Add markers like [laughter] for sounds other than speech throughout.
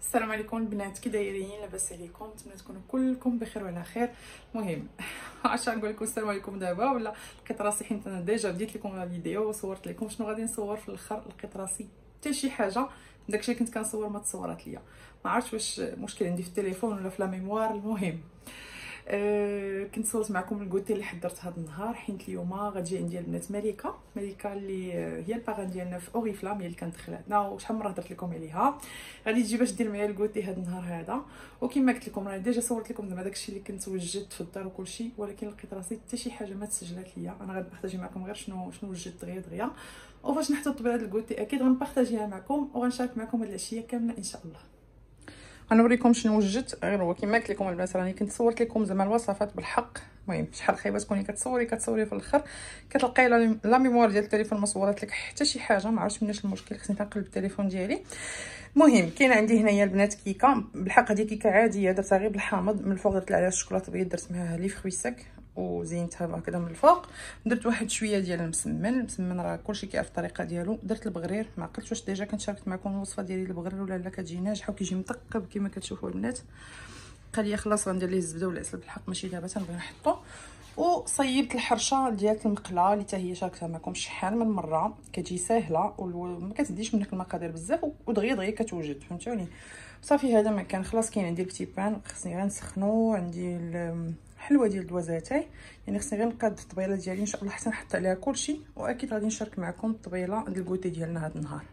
السلام عليكم البنات كي دايرين لاباس عليكم نتمنى تكونوا كلكم بخير وعلى خير المهم [laughs] عاش نقول لكم السلام عليكم دابا ولا لقيت راسي حيت انا ديجا بديت لكم الفيديو وصورت لكم شنو غادي نصور في الاخر لقيت راسي حتى شي حاجه داكشي كنت كنصور ما تصورات ليا ما عرفتش واش مشكل عندي في التليفون ولا في لا ميموار المهم آه، كنت صورت معكم الكوتي اللي حضرت هذا النهار حيت اليوم غتجي عندي البنات مليكه مليكه اللي آه، هي الباغان ديالنا في اوريفلام هي اللي كانت خلاتنا وشحال مره هضرت لكم عليها غادي تجي باش دير معايا الكوتي هذا النهار هذا وكما قلت لكم راني ديجا صورت لكم زعما داكشي اللي كنت وجدت في الدار وكلشي ولكن لقيت راسي حتى شي حاجه ما تسجلات ليا انا غنبارطاجي معكم غير شنو شنو وجدت دغيا دغيا وفاش نحطو طبيعه الكوتي اكيد غنبارطاجيها معكم وغنشارك معكم هاد العشيه كامله ان شاء الله غنوريكم شنو وجدت غير هو كما قلت لكم البنات راني كنت صورت لكم زعما الوصفات بالحق المهم شحال خايبه تكوني كتصوري كتصوري في الاخر كتلقاي لا ميموار ديال التليفون ما صورت لك حتى شي حاجه ما عرفتش مناش المشكل خصني نقلب التليفون ديالي مهم كاين عندي هنايا البنات كيكه بالحق هذه كيكه عاديه درتها غير بالحامض من الفوق درت عليها الشوكولاته بيض درت معاها لي فروي ساك وزينتها هكذا من الفوق درت واحد شويه ديال المسمن المسمن راه كلشي كيعرف الطريقه ديالو درت البغرير ما عقلتش واش ديجا كنت شاركت معكم الوصفه ديالي البغرير ولا لا كتجي ناجحه وكيجي مثقب كما كتشوفوا البنات قال لي خلاص غندير ليه الزبده والعسل بالحق ماشي دابا تنبغي نحطو وصيبت الحرشه ديال المقله اللي حتى هي شاركتها معكم شحال من مره كتجي ساهله وما كتديش منك المقادير بزاف ودغيا دغيا كتوجد فهمتوني صافي هذا ما كان خلاص كاين عندي البتيبان خصني غنسخنو عندي حلوه ديال دوزاتاي يعني خصني غير نقاد الطبيله ديالي ان شاء الله حتى نحط عليها كلشي واكيد غادي نشارك معكم الطبيله ديال الكوتي ديالنا هذا النهار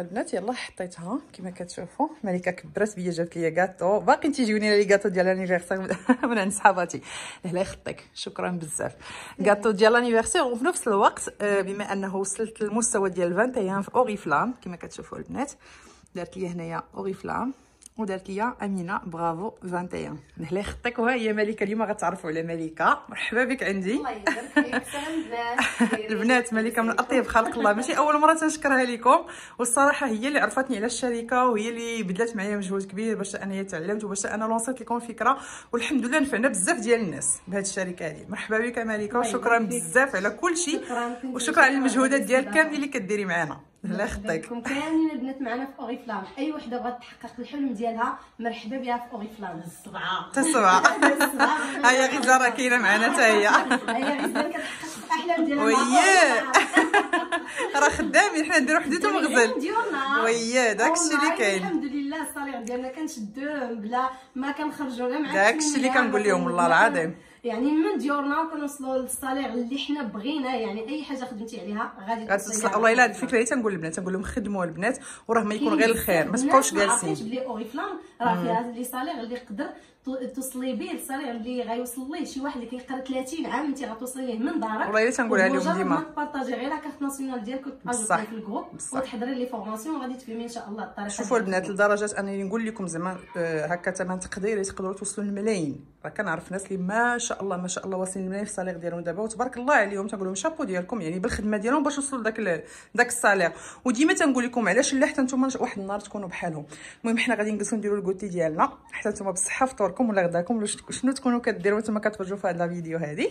البنات يلا حطيتها كما كتشوفوا ملكه كبرات بيا جات ليا كاطو باقي تيجيوني لي كاطو ديال لانيفيرسير [laughs] من عند صحاباتي الله يخطيك شكرا بزاف كاطو ديال لانيفيرسير وفي نفس الوقت آه، بما انه وصلت للمستوى ديال 21 في اوغيفلام كما كتشوفوا البنات دارت لي هنايا اوغيفلام ودارت ليا امينه برافو 21 نهلا خطيك وهي مليكه اليوم غتعرفوا على مليكه مرحبا بك عندي الله يبارك فيك [laughs] [laughs] البنات مليكه من اطيب خلق الله ماشي اول مره تنشكرها لكم والصراحه هي اللي عرفتني على الشركه وهي اللي بدلات معايا مجهود كبير باش انا تعلمت وباش انا لونسيت لكم فكره والحمد لله نفعنا بزاف ديال الناس بهذه الشركه هذه مرحبا بك مليكه وشكرا بزاف على كل شيء وشكرا على المجهودات ديالك كاملين اللي كديري معنا لختك يخطيك كاملين البنات معنا في اوريفلام اي وحده بغات تحقق الحلم ديالها مرحبا بها في اوريفلام السبعه السبعه [laughs] هيا غزه راه كاينه معنا حتى هي هيا غزه كتحقق الاحلام ديالها وياه [laughs] راه خدامين حنا نديرو حديتهم غزل وياه داكشي اللي كاين الحمد لله الصالير ديالنا كنشدوه بلا ما كنخرجوا لا مع داكشي اللي كنقول لهم والله العظيم يعني من ديورنا كنوصلوا للصالير اللي حنا بغيناه يعني اي حاجه خدمتي عليها غادي غتوصل والله الا هذه الفكره حتى نقول للبنات نقول لهم خدموا البنات وراه ما يكون غير الخير ما تبقاوش جالسين بلي اوريفلام راه فيها لي صالير اللي يقدر توصلي به للصرير اللي غيوصل ليه شي واحد اللي كيقرا 30 عام انت غتوصلي ليه من دارك والله الا تنقولها لهم ديما بارطاجي غير لاكارت ناسيونال ديالك وتبارطاجي في الجروب وتحضري لي فورماسيون وغادي تفهمي ان شاء الله الطريقه شوفوا البنات لدرجه انني نقول لكم زعما آه، هكا ثمن تقديري تقدروا توصلوا للملايين راه كنعرف ناس اللي ما شاء الله ما شاء الله واصلين للملايين في الصالير ديالهم دابا وتبارك الله عليهم تنقول لهم شابو ديالكم يعني بالخدمه ديالهم باش وصلوا لذاك ذاك الصالير وديما تنقول لكم علاش لا حتى نتوما واحد النهار تكونوا بحالهم المهم حنا غادي نجلسوا نديروا الكوتي ديالنا حتى نتوما بالصحه فطور بكركم ولا غداكم ولا شنو تكونوا كديروا تما كتفرجوا في هذا الفيديو هذه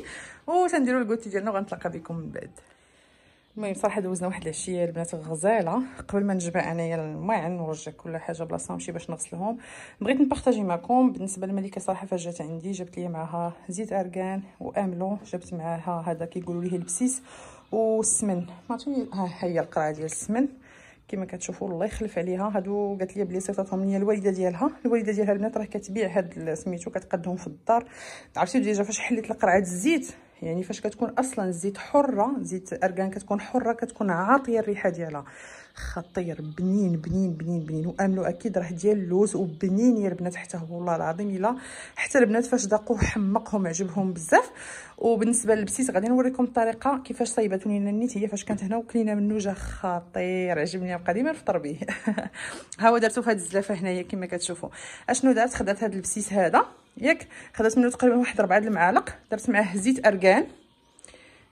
وتنديروا الكوتي ديالنا وغنتلاقى بكم من بعد المهم صراحه دوزنا واحد العشيه البنات غزاله قبل ما نجبع انايا الماعن نرجع كل حاجه بلاصه نمشي باش نغسلهم بغيت نبارطاجي معكم بالنسبه للملكه صراحه فاش عندي جبت لي معها زيت ارغان واملو جبت معها هذا كيقولوا ليه البسيس والسمن ما عرفتش ها هي القرعه ديال السمن كما كتشوفوا الله يخلف عليها هادو قالت لي بلي صيفطاتهم ليا الوالده ديالها الوالده ديالها البنات راه كتبيع هاد سميتو كتقدهم في الدار عرفتي ديجا فاش حليت القرعه الزيت يعني فاش كتكون اصلا الزيت حره زيت اركان كتكون حره كتكون عاطيه الريحه ديالها خطير بنين بنين بنين بنين واملوا اكيد راه ديال اللوز وبنين يا البنات حتى هو والله العظيم الا حتى البنات فاش ذاقوا حمقهم عجبهم بزاف وبالنسبه للبسيس غادي نوريكم الطريقه كيفاش صايباتو لينا النيت هي فاش كانت هنا وكلينا منه جا خطير عجبني بقى ديما نفطر به [laughs] ها هو درتو في الزلافه هنايا كما كتشوفوا اشنو درت خدات هاد البسيس هذا ياك خدات منه تقريبا واحد 4 المعالق درت معاه زيت ارغان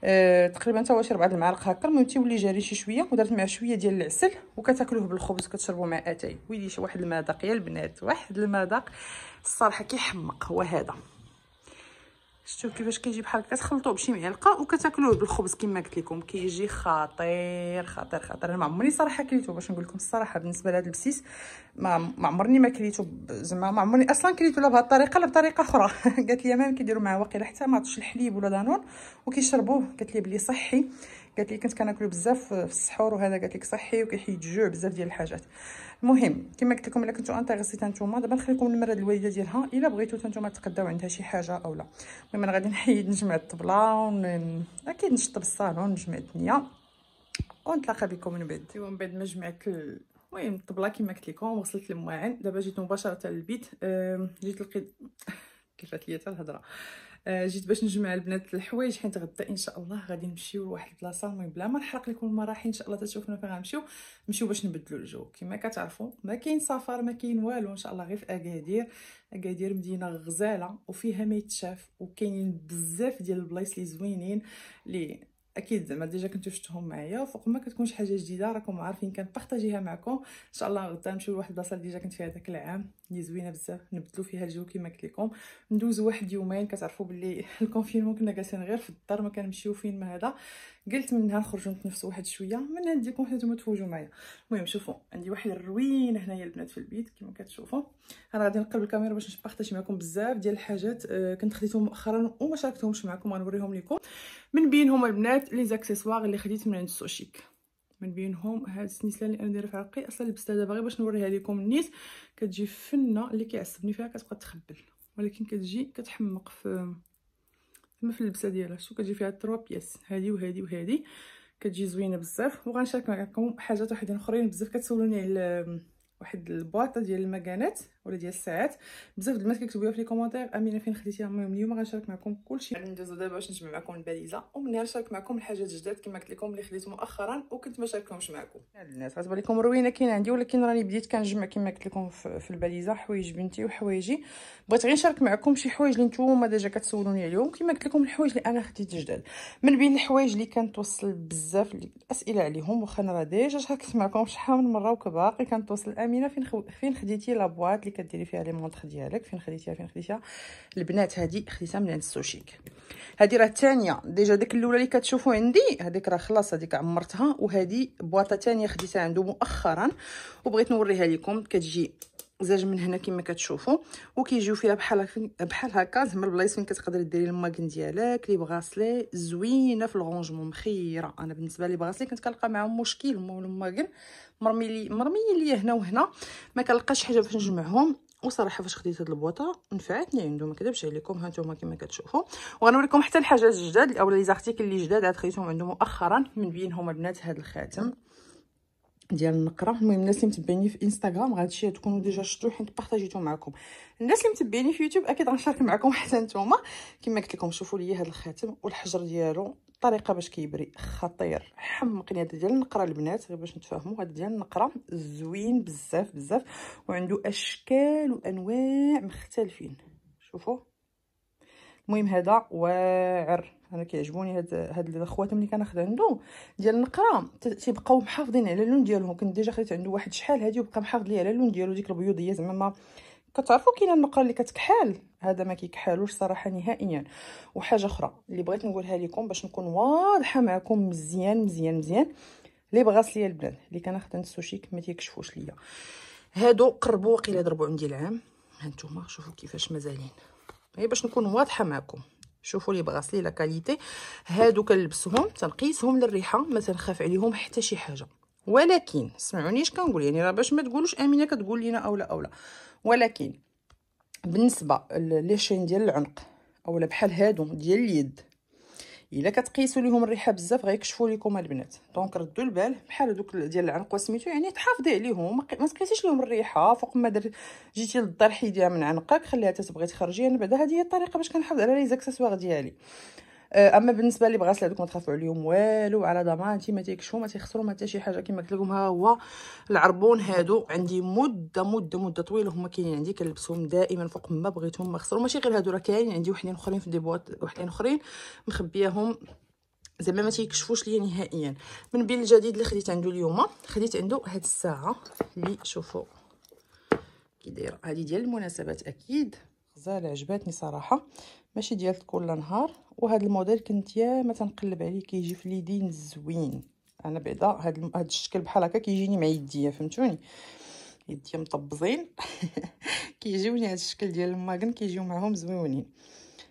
أه تقريبا حتى هو شي ربعه المعالق هكا المهم تيولي جاري شي شويه ودرت معاه شويه ديال العسل وكتاكلوه بالخبز كتشربوه مع اتاي ويلي شي واحد المذاق يا البنات واحد المذاق الصراحه كيحمق هو هذا شتو كيفاش كيجي بحال هكا كتخلطوه بشي معلقه وكتاكلوه بالخبز كما قلت لكم كيجي خطير خطير خطير انا ما عمرني صراحه كليته باش نقول لكم الصراحه بالنسبه لهذا البسيس ما عمرني ما كليته زعما ما عمرني اصلا كليته لا بهذه الطريقه لا بطريقه اخرى [laughs] قالت لي مام كيديروا معاه واقيلا حتى ما الحليب ولا دانون وكيشربوه قالت لي بلي صحي قالت لي كنت كناكلو بزاف في السحور وهذا قالت لك صحي وكيحيد الجوع بزاف ديال الحاجات المهم كما قلت لكم الا كنتو انتريسيتا نتوما دابا نخليكم المره الوالده ديالها الا بغيتو نتوما تقداو عندها شي حاجه اولا المهم انا غادي نحيد نجمع الطبله ون... اكيد نشطب الصالون نجمع الدنيا ونتلاقى بكم من بعد ايوا من بعد ما جمعت المهم الطبله كما قلت لكم وصلت للمواعن دابا جيت مباشره للبيت أم... جيت لقيت [laughs] كيفات ليا الهضره آه، جيت باش نجمع البنات الحوايج حيت غدا ان شاء الله غادي نمشيو لواحد البلاصه المهم بلا ما نحرق لكم المراحل ان شاء الله تشوفونا فين غنمشيو نمشيو باش نبدلو الجو كما كتعرفوا ما كاين سفر ما كاين والو ان شاء الله غير في اكادير اكادير مدينه غزاله وفيها ما يتشاف وكاينين بزاف ديال البلايص اللي زوينين اللي اكيد زعما ديجا كنتو شفتهم معايا وفوق ما كتكونش حاجه جديده راكم عارفين كنبارطاجيها معكم ان شاء الله غدا نمشيو لواحد البلاصه اللي ديجا كنت فيها داك العام اللي زوينه بزاف نبدلو فيها الجو كيما قلت لكم ندوزو واحد يومين كتعرفوا باللي [laughs] الكونفينمون كنا جالسين غير في الدار ما كنمشيو فين ما هذا قلت منها خرجوا نتنفسوا واحد شويه من عندكم حيت نتوما تفوجوا معايا المهم شوفوا عندي واحد الروينه هنايا البنات في البيت كما كتشوفوا انا غادي نقلب الكاميرا باش نبارطاجي معكم بزاف ديال الحاجات آه، كنت خديتهم مؤخرا وما شاركتهمش معكم غنوريهم لكم من بينهم البنات لي زاكسيسوار اللي خديت من عند سوشيك من بينهم هاد السنيسله اللي انا دايره في عرقي اصلا لبستها دابا غير باش نوريها لكم النيت كتجي فنه اللي كيعصبني فيها كتبقى تخبل ولكن كتجي كتحمق في كما في اللبسه ديالها شوف كتجي فيها 3 بياس هذه وهذه وهذه كتجي زوينه بزاف وغنشارك معكم حاجات وحدين اخرين بزاف كتسولوني على واحد البواطه ديال المكانات ولا ديال الساعات بزاف ديال الناس كيكتبوا في لي كومونتير امينه فين خديتيها المهم اليوم غنشارك معكم كلشي غادي ندوزو دابا باش نجمع معكم الباليزه ومنها نشارك معكم الحاجات الجداد كما قلت لكم اللي خديت مؤخرا وكنت ما شاركتهمش معكم الناس غتبان لكم روينه كاين عندي ولكن راني بديت كنجمع كما قلت لكم في الباليزه حوايج بنتي وحوايجي بغيت غير نشارك معكم شي حوايج اللي نتوما ديجا كتسولوني عليهم كما قلت لكم الحوايج اللي انا خديت جداد من بين الحوايج اللي كنتوصل بزاف الاسئله عليهم واخا انا راه ديجا شاركت معكم شحال من مره وكباقي كنتوصل امينه فين خو... فين خديتي لابواط كديري فيها لي مونطخ ديالك فين خديتيها فين خديتيها البنات هادي خديتها من عند السوشيك هادي راه الثانيه ديجا داك الاولى اللي كتشوفوا عندي هذيك راه خلاص هذيك عمرتها وهادي بواطه ثانيه خديتها عنده مؤخرا وبغيت نوريها لكم كتجي زاج من هنا كما كتشوفوا وكيجيو فيها بحال بحال هكا زعما البلايص فين كتقدري ديري الماكن ديالك لي بغاسلي زوينه في الرونجمون مخيره انا بالنسبه لي بغاسلي كنت كنلقى معاهم مشكل الماكن مرمي لي مرمي لي هنا وهنا ما كنلقاش حاجه باش نجمعهم وصراحه فاش خديت هاد البوطه نفعتني عندهم ما كذبش عليكم ها نتوما كما كتشوفوا وغنوريكم حتى الحاجات الجداد او لي زارتيكل اللي جداد عاد خديتهم عندهم مؤخرا من بينهم البنات هاد الخاتم ديال النقره المهم الناس اللي متبعيني في انستغرام هادشي تكونوا ديجا شفتوه حيت بارطاجيتو معكم الناس اللي متبعيني في يوتيوب اكيد غنشارك معكم [laughs] حتى نتوما كما قلت لكم شوفوا لي هذا الخاتم والحجر ديالو الطريقه باش كيبري خطير حمقني هذا ديال النقره البنات غير باش نتفاهموا هذا ديال النقره زوين بزاف بزاف وعنده اشكال وانواع مختلفين شوفوا المهم هذا واعر انا كيعجبوني هاد هاد الاخوات ملي كناخذ عنده ديال النقره تيبقاو محافظين على اللون ديالهم كنت ديجا خديت عنده واحد شحال هادي وبقى محافظ لي على اللون ديالو ديك البيوضيه زعما ما كتعرفوا كاينه النقره اللي كتكحال هذا ما كيكحلوش صراحه نهائيا وحاجه اخرى اللي بغيت نقولها لكم باش نكون واضحه معكم مزيان مزيان مزيان لي بغاس ليا البنات اللي كناخد عند السوشيك ما تيكشفوش ليا هادو قربوا وقيله ضربوا عندي العام هانتوما شوفوا كيفاش مازالين غير باش نكون واضحه معكم شوفوا لي بغاسلي لا كاليتي هادو كنلبسهم تنقيسهم للريحه ما تنخاف عليهم حتى شي حاجه ولكن سمعونيش كنقول يعني راه باش ما تقولوش امينه كتقول لينا اولا اولا ولكن بالنسبه لي شين ديال العنق اولا بحال هادو ديال اليد الا كتقيسوا ليهم الريحه بزاف غيكشفوا لكم البنات دونك ردوا البال بحال دوك ديال العنقوه سميتو يعني تحافظي عليهم ما تقيسيش لهم الريحه فوق ما در جيتي للدار حيديها من عنقك خليها تتبغي تخرجي انا يعني بعدا هذه هي الطريقه باش كنحافظ على لي زاكسيسوار ديالي آه، اما بالنسبه لي بغاس هذوك ما دفعوا عليهم والو على ضمانتي ما تيكشفوا ما تيخسروا ما حتى شي حاجه كما قلت لكم ها هو العربون هادو عندي مده مده مده طويله هما كاينين عندي كنلبسهم دائما فوق ما بغيتهم ما خسروا ماشي غير هادو راه كاينين عندي وحدين اخرين في ديبوات وحدين اخرين مخبياهم زعما ما تيكشفوش ليا نهائيا من بين الجديد اللي خديت عنده اليوم خديت عنده هاد الساعه اللي شوفوا كي دايره هذه ديال المناسبات اكيد غزاله عجباتني صراحه ماشي ديال كل نهار وهاد الموديل كنت يا ما تنقلب عليه كيجي في اليدين زوين انا بعدا هاد هاد الشكل بحال هكا كيجيني مع يديا فهمتوني يديا مطبزين [laughs] كيجيوني هاد الشكل ديال الماغن كيجيو معاهم زوينين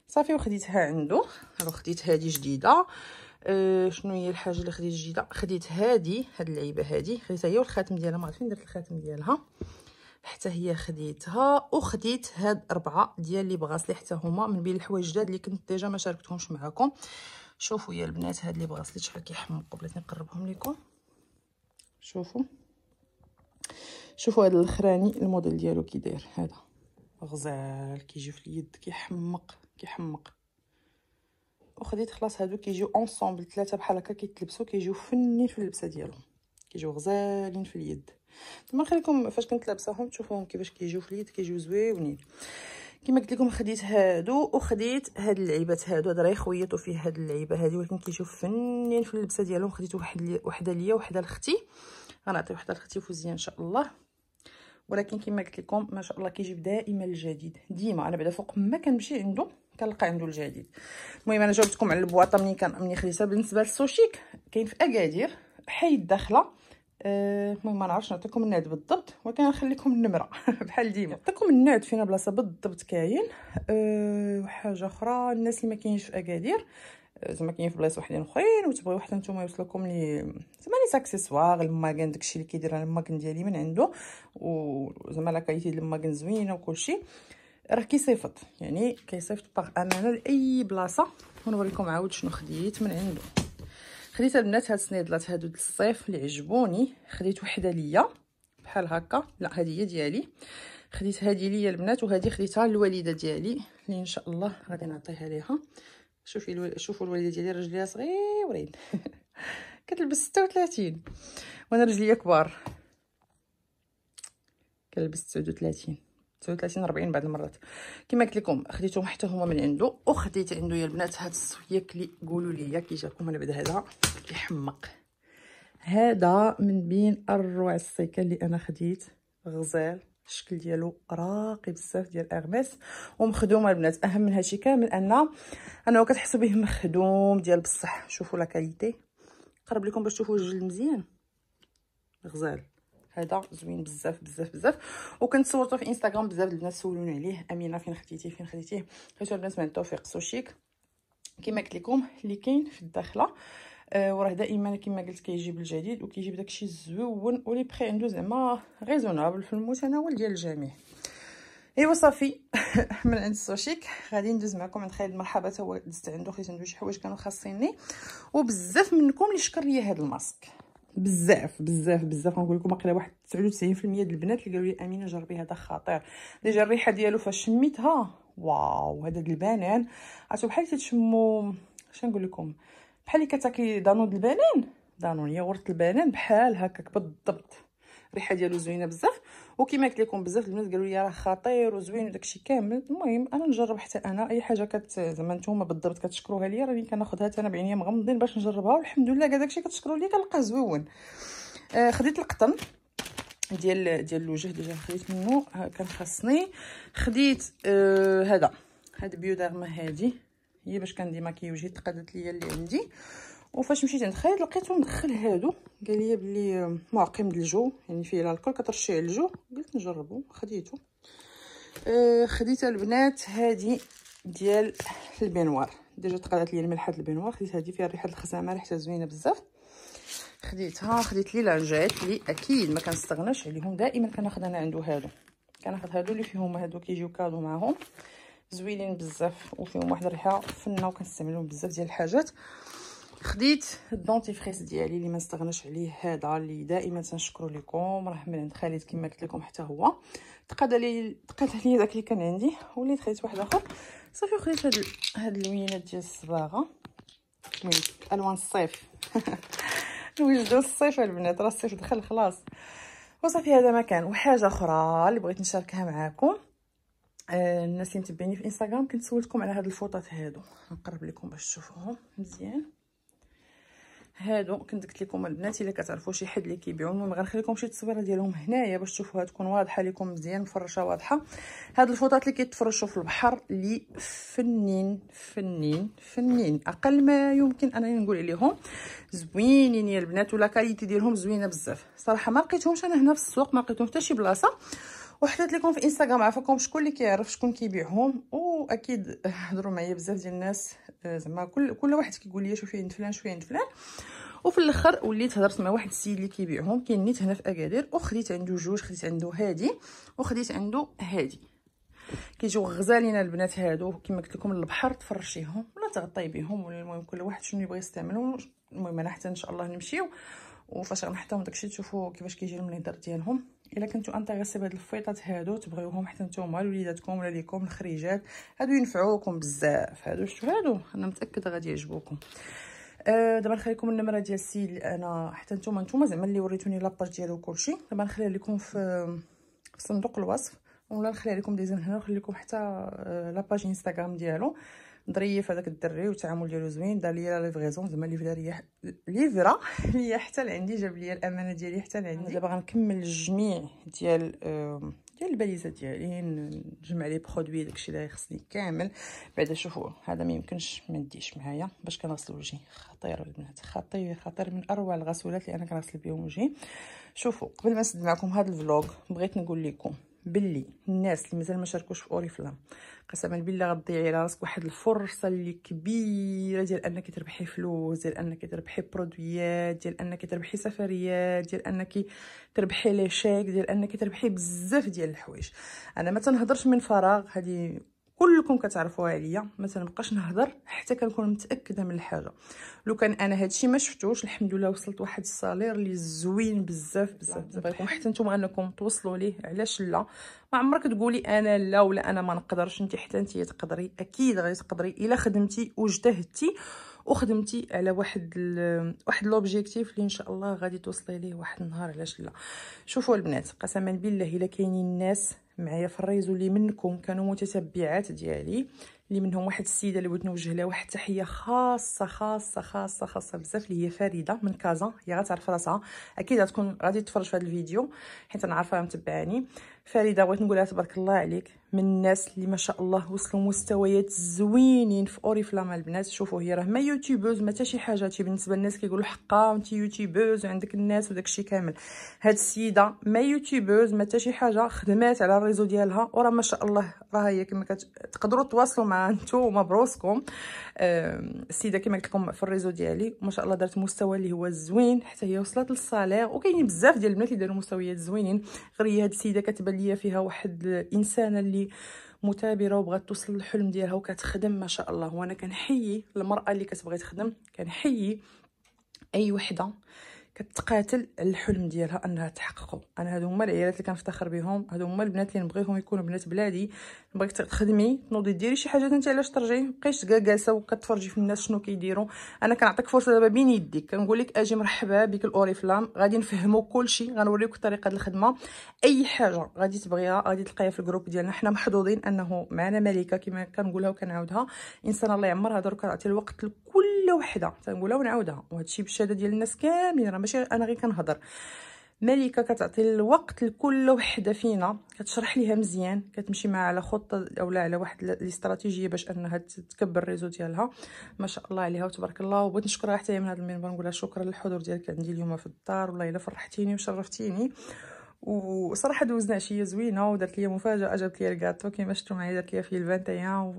صافي وخديتها عنده الو خديت هادي جديده أه شنو هي الحاجه اللي خديت جديده خديت هادي هاد اللعيبه هادي خديتها هي والخاتم ديالها ما عرفتش فين درت الخاتم ديالها حتى هي خديتها وخديت هاد أربعة ديال لي بغاسلي حتى هما من بين الحوايج جداد اللي كنت ديجا ما شاركتهمش معاكم شوفوا يا البنات هاد لي بغاسلي شحال كيحمقوا بلاتني نقربهم لكم شوفوا شوفوا هاد الاخراني الموديل ديالو كي داير هذا غزال كيجي في اليد كيحمق كيحمق وخديت خلاص هادو كيجيو اونصومبل ثلاثه بحال هكا كيتلبسوا كيجيو فنين في اللبسه ديالهم كيجيو غزالين في اليد تما نخليكم فاش كنت لابساهم تشوفوهم كيفاش كيجيو في اليد كيجيو زويونين كما قلت لكم خديت هادو وخديت هاد اللعيبات هادو هاد راه خويطو فيه هاد اللعيبه هادي ولكن كيجيو فنين في اللبسه ديالهم خديت واحد وحده ليا وحده لختي غنعطي وحده لختي فوزيه ان شاء الله ولكن كما قلت لكم ما شاء الله كيجيب دائما الجديد ديما انا بعدا فوق ما كنمشي عنده كنلقى عنده الجديد المهم انا جاوبتكم على البواطه مني كان ملي خديتها بالنسبه للسوشيك كاين في اكادير حي الداخله آه، المهم ما نعرفش نعطيكم الناد بالضبط ولكن نخليكم النمره [laughs] بحال ديما نعطيكم الناد فينا بلاصه بالضبط كاين أه وحاجه اخرى الناس اللي ما كاينش في اكادير آه، زعما كاين في بلايص وحدين اخرين وتبغيو حتى نتوما يوصلكم لي زعما لي ساكسيسوار الماكن داكشي اللي كيدير الماكن ديالي من عنده وزعما لا كايتي ديال الماكن زوينه وكلشي راه كيصيفط يعني كيصيفط باغ امانه لاي بلاصه ونوريكم عاود شنو خديت من عنده خديت البنات هاد السنيدلات هادو الصيف اللي عجبوني خديت وحده ليا بحال هكا لا هذه هي ديالي خديت هذه ليا البنات وهذه خديتها للوالده ديالي اللي ان شاء الله غادي نعطيها ليها شوفي الو... شوفوا الوالده ديالي رجليها صغيورين [laughs] كتلبس 36 وانا رجليا كبار كنلبس 39 39 40 بعض المرات كما قلت لكم خديتهم حتى هما من عنده وخديت عنده يا البنات هاد السويك اللي قولوا لي كي جاكم انا بعد هذا كيحمق هذا من بين اروع السيكه اللي انا خديت غزال الشكل ديالو راقي بزاف ديال اغماس ومخدوم البنات اهم من هادشي كامل ان انا كتحسوا به مخدوم ديال بصح شوفوا لا كاليتي قرب لكم باش تشوفوا الجلد مزيان غزال هذا زوين بزاف بزاف بزاف وكنت صورته في انستغرام بزاف البنات سولوني عليه امينه فين خديتيه فين خديتيه حيت البنات من التوفيق سو شيك كما قلت لكم اللي كاين في الداخله آه، وراه دائما كما قلت كيجي بالجديد وكيجيب داكشي زوون ولي بخي عنده زعما ريزونابل في المتناول ديال الجميع ايوا صافي [laughs] من عند السوشيك غادي ندوز معكم عند خالد مرحبا تا هو دزت عنده خيت عنده شي حوايج كانوا خاصيني وبزاف منكم اللي شكر ليا هذا الماسك بزاف بزاف بزاف نقول لكم واقيلا واحد 99% ديال البنات اللي قالوا لي امينه جربي هذا خطير ديجا الريحه ديالو فاش شميتها واو هذا د البنان عرفتو بحال تتشموا اش نقول لكم بحال اللي كتاكلي دانون البنان دانون ياغورت البنان بحال هكاك بالضبط الريحه ديالو زوينه بزاف وكما قلت لكم بزاف البنات قالوا لي راه خطير وزوين وداكشي كامل المهم انا نجرب حتى انا اي حاجه كت زعما نتوما بالضبط كتشكروها ليا راني كناخذها حتى انا بعينيا مغمضين باش نجربها والحمد لله كاع داكشي كتشكروا ليا كنلقاه زوين آه خديت القطن ديال ديال الوجه ديجا خديت منه كان خاصني خديت آه هذا هاد بيودرما هادي هي باش كندي ماكياج وجهي تقادت ليا اللي عندي وفاش مشيت عند خالد لقيتو مدخل هادو قال لي بلي آه، معقم ديال الجو يعني فيه الكل كترشي على الجو قلت نجربو خديتو آه خديت البنات هادي ديال البنوار ديجا تقلات لي الملحه ديال البنوار خديت هادي فيها ريحه الخزامه ريحتها زوينه بزاف خديتها خديت لي لانجات لي اكيد ما كنستغناش عليهم دائما كناخذ انا عنده هادو كناخذ هادو اللي فيهم هادو كيجيو كادو معاهم زوينين بزاف وفيهم واحد الريحه فنه وكنستعملهم بزاف ديال الحاجات خديت الدونتيفريس ديالي اللي ما استغناش عليه هذا اللي دائما تنشكروا لكم راه من عند خالد كما قلت لكم حتى هو تقاد لي تقاد لي داك اللي كان عندي وليت خديت واحد اخر صافي خديت هاد هاد اللوينات ديال الصباغه من الوان الصيف نوجدوا [laughs] الصيف البنات راه الصيف دخل خلاص وصافي هذا ما كان وحاجه اخرى اللي بغيت نشاركها معاكم آه، الناس اللي متبعيني في انستغرام كنت سولتكم على هاد الفوطات هادو نقرب لكم باش تشوفوهم مزيان هادو كنت قلت لكم البنات الا كتعرفوا شي حد اللي كيبيعو المهم غنخلي لكم شي تصويره ديالهم هنايا باش تشوفوها تكون واضحه لكم مزيان مفرشه واضحه هاد الفوطات اللي كيتفرشوا في البحر اللي فنين فنين فنين اقل ما يمكن انني نقول عليهم زوينين يا البنات ولا كاليتي ديالهم زوينه بزاف صراحه ما لقيتهمش انا هنا في السوق ما لقيتهم حتى شي بلاصه وحطيت لكم في انستغرام عفاكم شكون اللي كيعرف شكون كيبيعهم واكيد هضروا معايا بزاف ديال الناس آه، زعما كل كل واحد كيقول لي شوفي عند فلان شوفي عند فلان وفي الاخر وليت هضرت مع واحد السيد اللي كيبيعهم كاين نيت هنا في اكادير وخديت عنده جوج خديت عنده هادي وخديت عنده هادي كيجيو غزالين البنات هادو كما قلت لكم البحر تفرشيهم ولا تغطي بهم ولا المهم كل واحد شنو يبغي يستعملهم المهم انا حتى ان شاء الله نمشيو وفاش غنحطهم داكشي تشوفوا كيفاش كيجي المنظر ديالهم الا كنتو انتريسي بهاد الفيطات هادو تبغيوهم حتى نتوما لوليداتكم ولا ليكم الخريجات هادو ينفعوكم بزاف هادو شتو هادو انا متاكده غادي يعجبوكم أه دابا نخليكم النمره ديال سي انا حتى نتوما نتوما زعما اللي وريتوني لاباج ديالو وكلشي دابا نخليها لكم في صندوق الوصف ولا نخليها لكم ديزاين هنا نخلي لكم حتى آه، لاباج انستغرام ديالو ظريف هذاك الدري والتعامل ديالو زوين دار ليا لا ليفغيزون زعما ليفرا ليا ليفرا [laughs] ليا حتى لعندي جاب ليا الامانه ديالي حتى لعندي دابا غنكمل الجميع ديال ديال الباليزه ديالي نجمع لي برودوي داكشي اللي خصني كامل بعدا شوفوا هذا ما يمكنش ما نديش معايا باش كنغسل وجهي خطير البنات خطير خطير من اروع الغسولات اللي انا كنغسل بهم وجهي شوفوا قبل ما نسد معكم هذا الفلوغ بغيت نقول لكم باللي الناس اللي مازال ما شاركوش في اوريفلام قسما بالله غتضيعي على راسك واحد الفرصه اللي كبيره ديال انك تربحي فلوس ديال انك تربحي برودويات ديال انك تربحي سفريات ديال انك تربحي لي شيك ديال انك تربحي بزاف ديال الحوايج انا ما تنهضرش من فراغ هذه كلكم كتعرفوها عليا ما تنبقاش نهضر حتى كنكون متاكده من الحاجه لو كان انا هادشي ما شفتوش الحمد لله وصلت واحد الصالير اللي زوين بزاف بزاف بغيتكم حتى نتوما انكم توصلوا ليه علاش لا ما عمرك تقولي انا لا ولا انا ما نقدرش انت حتى انت تقدري اكيد تقدري الا خدمتي وجتهدتي وخدمتي على واحد ال... واحد لوبجيكتيف اللي ان شاء الله غادي توصلي ليه واحد النهار علاش لا شوفوا البنات قسما بالله الا كاينين الناس معايا في الريزو اللي منكم كانوا متتبعات ديالي اللي منهم واحد السيده اللي بغيت نوجه لها واحد التحيه خاصه خاصه خاصه خاصه بزاف اللي هي فريده من كازا هي غتعرف راسها اكيد غتكون غادي تتفرج في هذا الفيديو حيت انا عارفاها متبعاني فريده بغيت نقولها تبارك الله عليك من الناس اللي ما شاء الله وصلوا مستويات زوينين في اوريفلاما البنات شوفوا هي راه ما يوتيوبوز ما حتى شي حاجه بالنسبه للناس كيقولوا حقا انت يوتيوبوز وعندك الناس وداك الشيء كامل هاد السيده ما يوتيوبوز ما حتى شي حاجه خدمات على الريزو ديالها وراه ما شاء الله راه هي كما تقدروا تواصلوا انتو نتوما بروسكم السيده كما قلت لكم في الريزو ديالي ما شاء الله دارت مستوى اللي هو زوين حتى هي وصلت للصالير وكاينين بزاف ديال البنات اللي داروا مستويات زوينين غير هي هاد السيده كتبان ليا فيها واحد الانسانه اللي متابره وبغات توصل للحلم ديالها وكتخدم ما شاء الله وانا كنحيي المراه اللي كتبغي تخدم كنحيي اي وحده كتقاتل على الحلم ديالها انها تحققه انا هادو هما العيالات اللي كنفتخر بهم هادو هما البنات اللي نبغيهم يكونوا بنات بلادي نبغيك تخدمي تنوضي ديري شي حاجه انت علاش ترجعي مابقيتش جالسه وكتفرجي في الناس شنو كيديروا انا كنعطيك فرصه دابا بين يديك كنقول لك اجي مرحبا بك الاوريفلام غادي نفهمو كلشي غنوريك طريقه الخدمه اي حاجه غادي تبغيها غادي تلقايها في الجروب ديالنا حنا محظوظين انه معنا ملكه كما كنقولها وكنعاودها انسان الله يعمرها دروك راه الوقت كل وحده تنقولها ونعاودها وهادشي بالشهاده ديال الناس كاملين راه ماشي انا غير كنهضر ملكه كتعطي الوقت لكل وحده فينا كتشرح ليها مزيان كتمشي معها على خطه اولا على واحد الاستراتيجيه باش انها تكبر الريزو ديالها ما شاء الله عليها وتبارك الله وبغيت نشكرها حتى من هذا المنبر نقولها شكرا للحضور ديالك عندي اليوم في الدار والله الا فرحتيني وشرفتيني وصراحه دوزنا عشيه زوينه ودارت لي مفاجاه جابت لي الكاتو كيما شتو معايا دارت لي في الفانتيان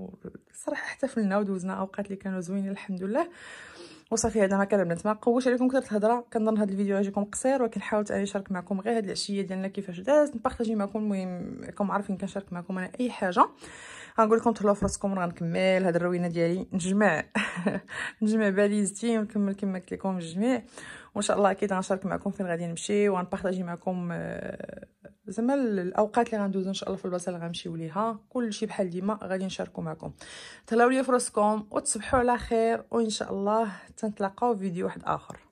وصراحه احتفلنا ودوزنا اوقات اللي كانوا زوينين الحمد لله وصافي هذا ما كان البنات ما قوش عليكم كثر الهضره كنظن هذا الفيديو غيجيكم قصير ولكن حاولت اني نشارك معكم غير هذه العشيه ديالنا كيفاش دازت نبارطاجي معكم المهم راكم عارفين كنشارك معكم انا اي حاجه غنقول لكم تهلاو فراسكم وغنكمل غنكمل هاد الروينه ديالي نجمع [laughs] نجمع باليزتي ونكمل كما قلت لكم الجميع وان شاء الله اكيد غنشارك معكم فين غادي نمشي وغنبارطاجي معكم آه، زعما الاوقات اللي غندوزو ان شاء الله في البلاصه اللي غنمشيو ليها كلشي بحال ديما غادي نشاركو معكم تهلاو ليا فراسكم وتصبحوا على خير وان شاء الله تنتلاقاو في فيديو واحد اخر